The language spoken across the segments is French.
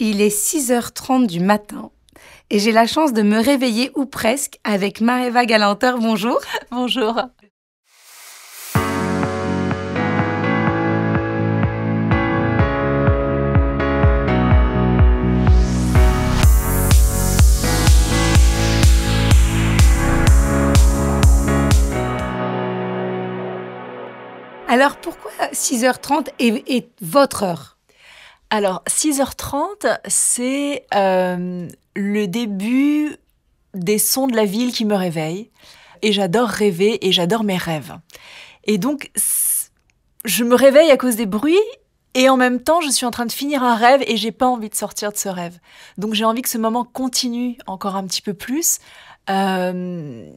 Il est 6h30 du matin et j'ai la chance de me réveiller ou presque avec Maréva Galanteur. Bonjour. Bonjour. Alors pourquoi 6h30 est votre heure alors, 6h30, c'est euh, le début des sons de la ville qui me réveillent. Et j'adore rêver et j'adore mes rêves. Et donc, je me réveille à cause des bruits et en même temps, je suis en train de finir un rêve et j'ai pas envie de sortir de ce rêve. Donc j'ai envie que ce moment continue encore un petit peu plus. Euh,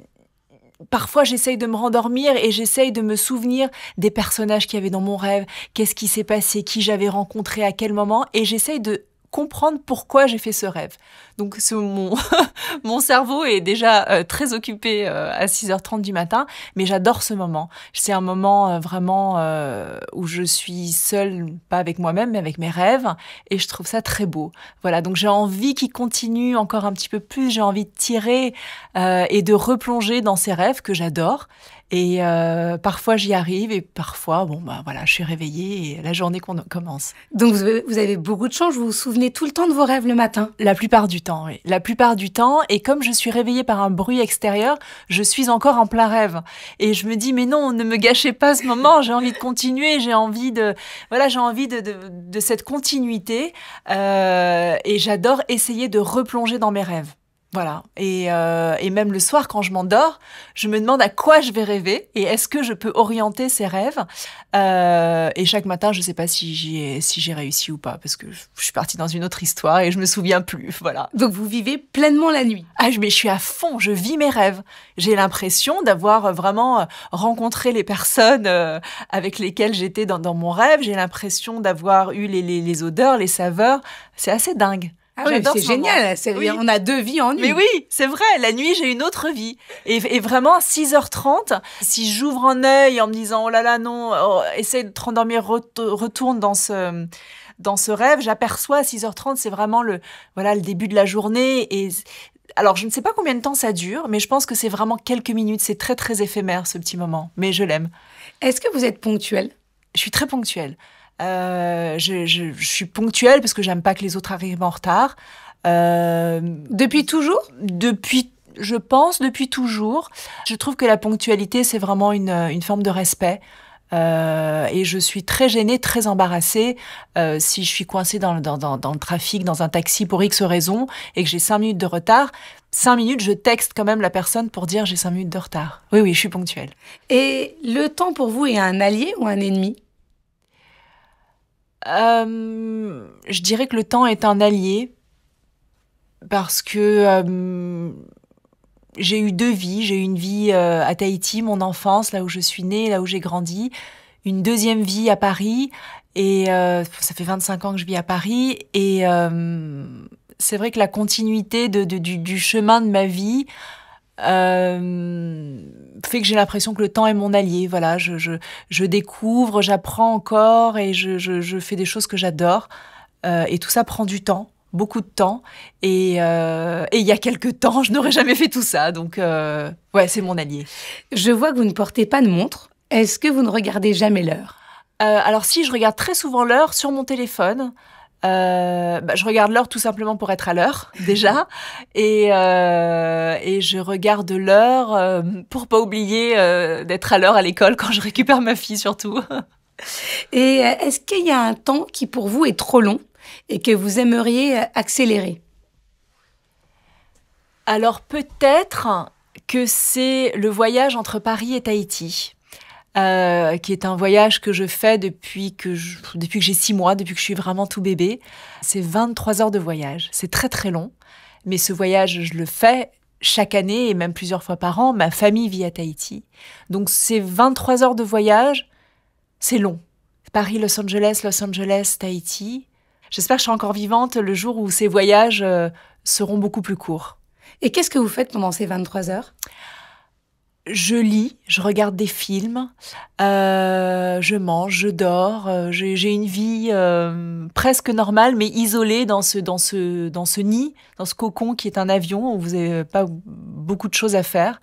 parfois j'essaye de me rendormir et j'essaye de me souvenir des personnages qu'il y avait dans mon rêve, qu'est-ce qui s'est passé, qui j'avais rencontré à quel moment, et j'essaye de comprendre pourquoi j'ai fait ce rêve. Donc mon, mon cerveau est déjà euh, très occupé euh, à 6h30 du matin, mais j'adore ce moment. C'est un moment euh, vraiment où je suis seule, pas avec moi-même, mais avec mes rêves, et je trouve ça très beau. Voilà, donc j'ai envie qu'il continue encore un petit peu plus, j'ai envie de tirer et de replonger dans ces rêves que j'adore. Et euh, parfois j'y arrive et parfois, bon, bah voilà, je suis réveillée et la journée commence. Donc vous avez, beaucoup de chance, vous vous souvenez tout le temps de vos rêves le matin La plupart du temps, oui. La plupart du temps. Et comme je suis réveillée par un bruit extérieur, je suis encore en plein rêve. Et je me dis, mais non, ne me gâchez pas ce moment, j'ai envie de continuer, j'ai envie de, voilà, j'ai envie de, de, cette continuité. Euh, et j'adore essayer de replonger dans mes rêves. Voilà. Euh, et, même le soir, quand je m'endors, je me demande à quoi je vais rêver et est-ce que je peux orienter ces rêves. Euh, et chaque matin, je ne sais pas si j'ai si réussi ou pas parce que je suis partie dans une autre histoire et je me souviens plus. Voilà. Donc vous vivez pleinement la nuit. Ah mais je suis à fond. Je vis mes rêves. J'ai l'impression d'avoir euh, vraiment rencontré les personnes avec lesquelles j'étais dans, mon rêve. J'ai l'impression d'avoir eu les, les odeurs, les saveurs. C'est assez dingue. Ah c'est génial. On a deux vies en une. Mais oui, c'est vrai. La nuit, j'ai une autre vie. Et, vraiment, 6h30, si j'ouvre un œil en me disant, oh là là, non, oh, essaye de te rendormir, retourne dans ce, dans ce rêve, j'aperçois 6h30, c'est vraiment le, voilà, le début de la journée et alors, je ne sais pas combien de temps ça dure, mais je pense que c'est vraiment quelques minutes. C'est très, très éphémère, ce petit moment. Mais je l'aime. Est-ce que vous êtes ponctuel Je suis très ponctuelle. Euh, je, suis ponctuelle parce que j'aime pas que les autres arrivent en retard. Euh, depuis toujours Depuis, je pense, depuis toujours. Je trouve que la ponctualité, c'est vraiment une, forme de respect. Euh, et je suis très gênée, très embarrassée si je suis coincée dans, dans, dans, dans, le trafic, dans un taxi pour X raison et que j'ai 5 minutes de retard. 5 minutes, je texte quand même la personne pour dire j'ai 5 minutes de retard. Oui, oui, je suis ponctuelle. Et le temps pour vous est un allié ou un ennemi euh, je dirais que le temps est un allié parce que euh, j'ai eu deux vies. J'ai eu une vie euh, à Tahiti, mon enfance, là où je suis née, là où j'ai grandi. Une deuxième vie à Paris. Et ça fait 25 ans que je vis à Paris. Et c'est vrai que la continuité du, chemin de ma vie euh, fait que j'ai l'impression que le temps est mon allié. Voilà, je, je, je découvre, j'apprends encore et je, je, fais des choses que j'adore. Euh, et tout ça prend du temps, beaucoup de temps. Et, euh, et il y a quelques temps, je n'aurais jamais fait tout ça. Donc, euh, ouais, c'est mon allié. Je vois que vous ne portez pas de montre. Est-ce que vous ne regardez jamais l'heure euh, alors si, je regarde très souvent l'heure sur mon téléphone. Euh, bah, je regarde l'heure tout simplement pour être à l'heure déjà, euh, et, je regarde l'heure euh, pour pas oublier d'être à l'heure à l'école quand je récupère ma fille surtout. et est-ce qu'il y a un temps qui pour vous est trop long et que vous aimeriez accélérer Alors peut-être que c'est le voyage entre Paris et Tahiti. Euh, qui est un voyage que je fais depuis que depuis que j'ai six mois, depuis que je suis vraiment tout bébé. C'est 23 heures de voyage. C'est très très long, mais ce voyage, je le fais chaque année et même plusieurs fois par an. Ma famille vit à Tahiti, donc ces 23 heures de voyage, c'est long. Paris, Los Angeles, Los Angeles, Tahiti. J'espère que je serai encore vivante le jour où ces voyages euh, seront beaucoup plus courts. Et qu'est-ce que vous faites pendant ces 23 heures je lis, je regarde des films, euh, je mange, je dors, euh, j'ai une vie euh, presque normale, mais isolée dans ce, dans, ce, dans ce nid, dans ce cocon qui est un avion où vous n'avez pas beaucoup de choses à faire.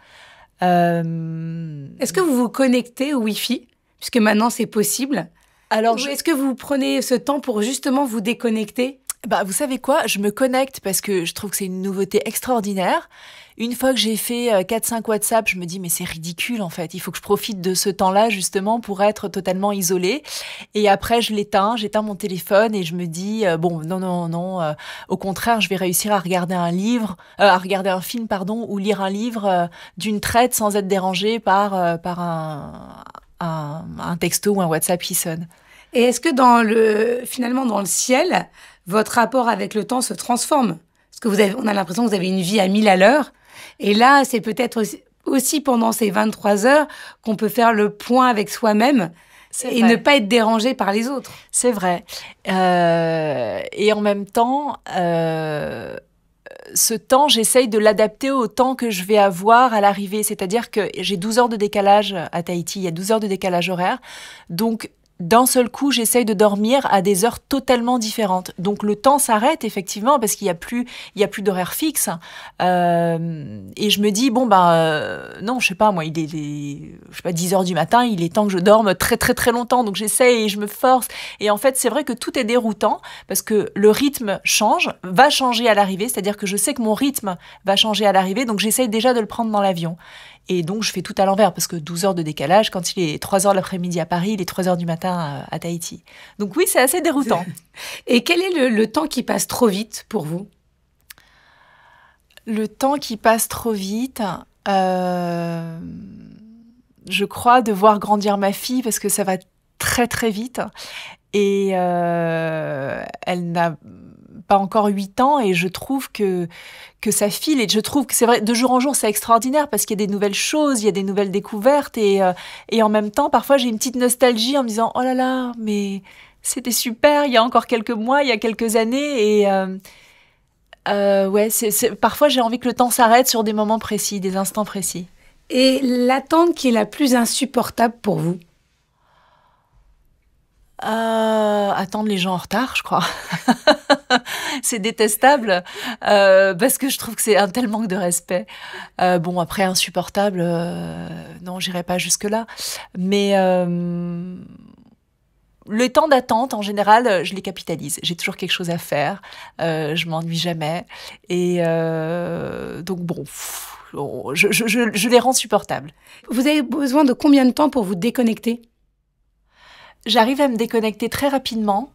Est-ce que vous vous connectez au wi Puisque maintenant c'est possible. Alors, est-ce que vous prenez ce temps pour justement vous déconnecter bah, vous savez quoi Je me connecte parce que je trouve que c'est une nouveauté extraordinaire. Une fois que j'ai fait 4-5 euh, WhatsApp, je me dis mais c'est ridicule en fait. Il faut que je profite de ce temps-là justement pour être totalement isolée. Et après, je l'éteins, j'éteins mon téléphone et je me dis euh, bon non non non. Euh, au contraire, je vais réussir à regarder un livre, à regarder un film pardon, ou lire un livre d'une traite sans être dérangée par par un, un, un texto ou un WhatsApp qui sonne. Et est-ce que dans le finalement dans le ciel votre rapport avec le temps se transforme. Parce que vous avez, on a l'impression que vous avez une vie à mille à l'heure. Et là, c'est peut-être aussi, pendant ces 23 heures qu'on peut faire le point avec soi-même et ne pas être dérangé par les autres. C'est vrai. Euh, et en même temps, euh, ce temps, j'essaye de l'adapter au temps que je vais avoir à l'arrivée. C'est-à-dire que j'ai 12 heures de décalage à Tahiti, il y a 12 heures de décalage horaire. Donc, d'un seul coup, j'essaye de dormir à des heures totalement différentes. Donc le temps s'arrête effectivement parce qu'il n'y a plus, il y a plus d'horaire fixe. Euh, et je me dis bon bah non, je sais pas moi, il est, je sais pas 10 heures du matin, il est temps que je dorme très très très longtemps. Donc j'essaye et je me force. Et en fait, c'est vrai que tout est déroutant parce que le rythme change, va changer à l'arrivée. C'est-à-dire que je sais que mon rythme va changer à l'arrivée, donc j'essaye déjà de le prendre dans l'avion. Et donc, je fais tout à l'envers parce que 12 heures de décalage quand il est 3 heures l'après-midi à Paris, il est 3 heures du matin à, Tahiti. Donc, oui, c'est assez déroutant. Et quel est le, temps qui passe trop vite pour vous Le temps qui passe trop vite. Euh, je crois de voir grandir ma fille parce que ça va très très vite et euh, elle n'a pas encore huit ans et je trouve que, que ça file et je trouve que c'est vrai, de jour en jour, c'est extraordinaire parce qu'il y a des nouvelles choses, il y a des nouvelles découvertes et, euh, en même temps, parfois, j'ai une petite nostalgie en me disant, oh là là, mais c'était super il y a encore quelques mois, il y a quelques années et... Euh, euh, ouais, c'est, parfois j'ai envie que le temps s'arrête sur des moments précis, des instants précis. Et l'attente qui est la plus insupportable pour vous euh, attendre les gens en retard, je crois. c'est détestable euh, parce que je trouve que c'est un tel manque de respect. Euh, bon, après insupportable, euh, non, j'irai pas jusque là, mais le temps d'attente, en général, je les capitalise. J'ai toujours quelque chose à faire. je m'ennuie jamais. Et donc, bon, je, je les rends supportables. Vous avez besoin de combien de temps pour vous déconnecter j'arrive à me déconnecter très rapidement.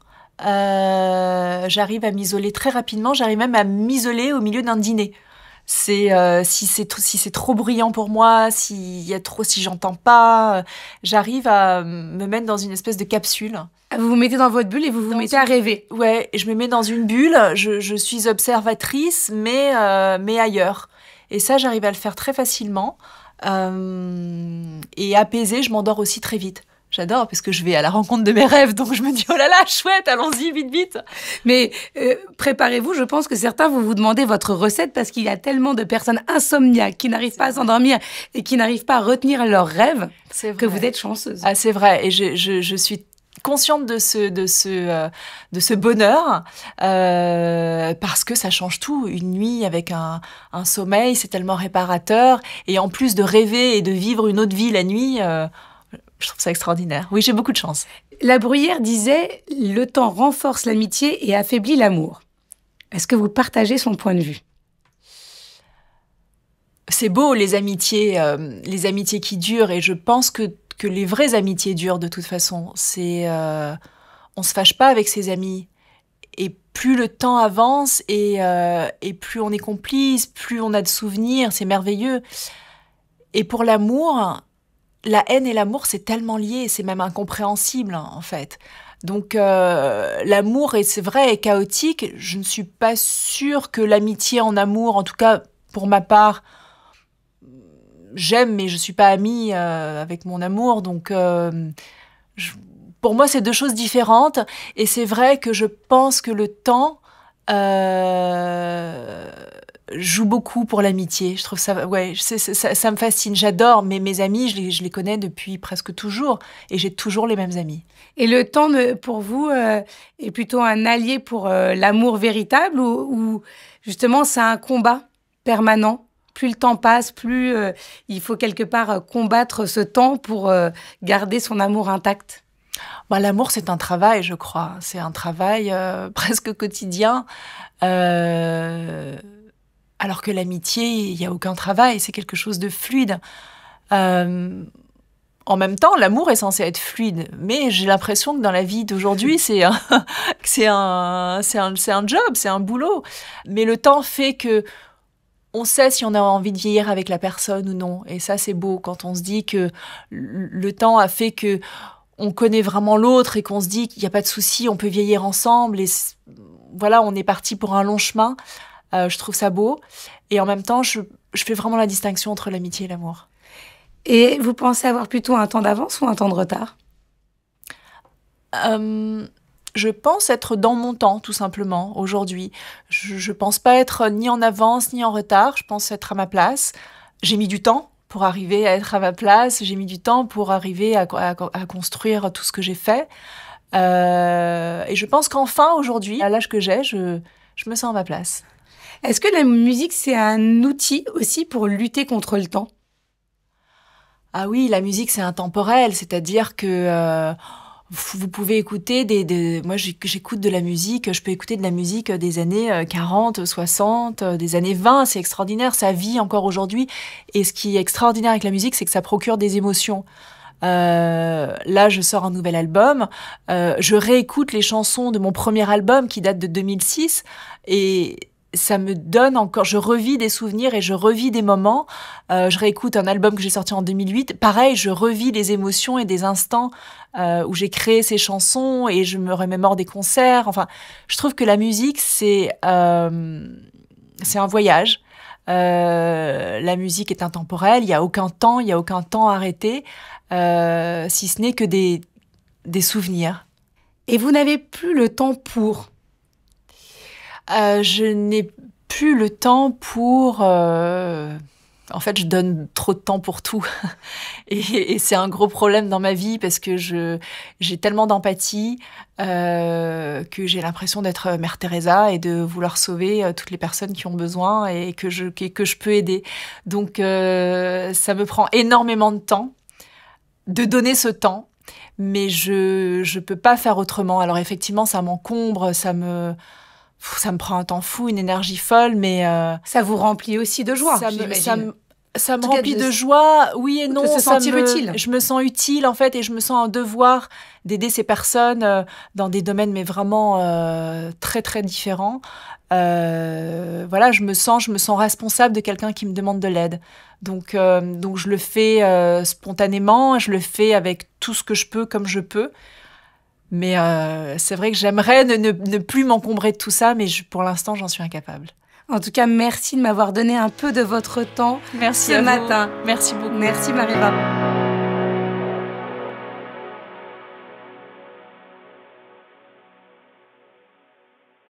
Euh, j'arrive à m'isoler très rapidement. J'arrive même à m'isoler au milieu d'un dîner. C'est euh, si c'est si c'est trop bruyant pour moi, si y a trop, si j'entends pas, euh, j'arrive à me mettre dans une espèce de capsule. Ah, vous vous mettez dans votre bulle et vous vous mettez à rêver. Ouais, je me mets dans une bulle. Je, je suis observatrice, mais euh, mais ailleurs. Et ça, j'arrive à le faire très facilement. et apaisée, je m'endors aussi très vite. J'adore parce que je vais à la rencontre de mes rêves, donc je me dis oh là là, chouette, allons-y vite vite. Mais euh, préparez-vous, je pense que certains vont vous demander votre recette parce qu'il y a tellement de personnes insomniaques qui n'arrivent pas à s'endormir et qui n'arrivent pas à retenir leurs rêves que vous êtes chanceuse. Ah c'est vrai et je, je, suis consciente de ce de ce euh, de ce bonheur euh, parce que ça change tout une nuit avec un, un sommeil c'est tellement réparateur et en plus de rêver et de vivre une autre vie la nuit euh, je trouve ça extraordinaire. Oui, j'ai beaucoup de chance. La Bruyère disait Le temps renforce l'amitié et affaiblit l'amour. Est-ce que vous partagez son point de vue C'est beau, les amitiés, euh, les amitiés qui durent, et je pense que, les vraies amitiés durent de toute façon. C'est. Euh, on se fâche pas avec ses amis. Et plus le temps avance et, euh, et plus on est complice, plus on a de souvenirs, c'est merveilleux. Et pour l'amour, la haine et l'amour, c'est tellement lié, c'est même incompréhensible hein, en fait. Donc euh, l'amour, et c'est vrai, est chaotique. Je ne suis pas sûre que l'amitié en amour, en tout cas pour ma part, j'aime, mais je ne suis pas amie euh, avec mon amour. Donc euh, pour moi, c'est deux choses différentes. Et c'est vrai que je pense que le temps... Euh, joue beaucoup pour l'amitié. Je trouve ça, ouais, ça, me fascine. J'adore Mais mes amis, je les, je les, connais depuis presque toujours et j'ai toujours les mêmes amis. Et le temps pour vous euh, est plutôt un allié pour euh, l'amour véritable ou, justement c'est un combat permanent plus le temps passe, plus euh, il faut quelque part combattre ce temps pour garder son amour intact. Bah, L'amour, c'est un travail, je crois. C'est un travail presque quotidien. Euh alors que l'amitié, il n'y a aucun travail, c'est quelque chose de fluide. Euh, en même temps, l'amour est censé être fluide, mais j'ai l'impression que dans la vie d'aujourd'hui, c'est un, c'est un, c'est un, un, job, c'est un boulot. Mais le temps fait que on sait si on a envie de vieillir avec la personne ou non. Et ça, c'est beau quand on se dit que le temps a fait que on connaît vraiment l'autre et qu'on se dit qu'il n'y a pas de souci, on peut vieillir ensemble. Et voilà, on est parti pour un long chemin. Euh, je trouve ça beau. Et en même temps, je, fais vraiment la distinction entre l'amitié et l'amour. Et vous pensez avoir plutôt un temps d'avance ou un temps de retard euh, Je pense être dans mon temps, tout simplement, aujourd'hui. Je ne pense pas être ni en avance ni en retard. Je pense être à ma place. J'ai mis du temps pour arriver à être à ma place. J'ai mis du temps pour arriver à, construire tout ce que j'ai fait. Euh, et je pense qu'enfin, aujourd'hui, à l'âge que j'ai, je me sens à ma place. Est-ce que la musique, c'est un outil aussi pour lutter contre le temps Ah oui, la musique, c'est intemporel, c'est-à-dire que... Euh, vous pouvez écouter des, des... moi j'écoute de la musique, je peux écouter de la musique des années 40, euh, 60, euh, des années 20, c'est extraordinaire, ça vit encore aujourd'hui et ce qui est extraordinaire avec la musique, c'est que ça procure des émotions. là, je sors un nouvel album. je réécoute les chansons de mon premier album qui date de 2006. Et ça me donne encore, je revis des souvenirs et je revis des moments. Euh, je réécoute un album que j'ai sorti en 2008. Pareil, je revis des émotions et des instants euh, où j'ai créé ces chansons et je me remémore des concerts. Enfin, je trouve que la musique, c'est euh, c'est un voyage. la musique est intemporelle, il n'y a aucun temps, il n'y a aucun temps arrêté, si ce n'est que des, des souvenirs. Et vous n'avez plus le temps pour euh, je n'ai plus le temps pour... Euh, en fait, je donne trop de temps pour tout. Et, c'est un gros problème dans ma vie parce que je, j'ai tellement d'empathie euh, que j'ai l'impression d'être Mère Teresa et de vouloir sauver euh, toutes les personnes qui ont besoin et que je, que, je peux aider. Donc, ça me prend énormément de temps de donner ce temps. Mais je ne peux pas faire autrement. Alors effectivement, ça m'encombre, ça me ça me prend un temps fou, une énergie folle, mais euh, ça vous remplit aussi de joie. Ça me, ça remplit de... joie, oui et non. se sentir utile. Je me sens utile en fait et je me sens en devoir d'aider ces personnes euh, dans des domaines mais vraiment euh, très très différents. voilà, je me sens, je me sens responsable de quelqu'un qui me demande de l'aide. Donc donc je le fais spontanément, je le fais avec tout ce que je peux comme je peux. Mais euh, c'est vrai que j'aimerais ne, plus m'encombrer de tout ça, mais pour l'instant, j'en suis incapable. En tout cas, merci de m'avoir donné un peu de votre temps merci ce matin. Merci beaucoup. Merci marie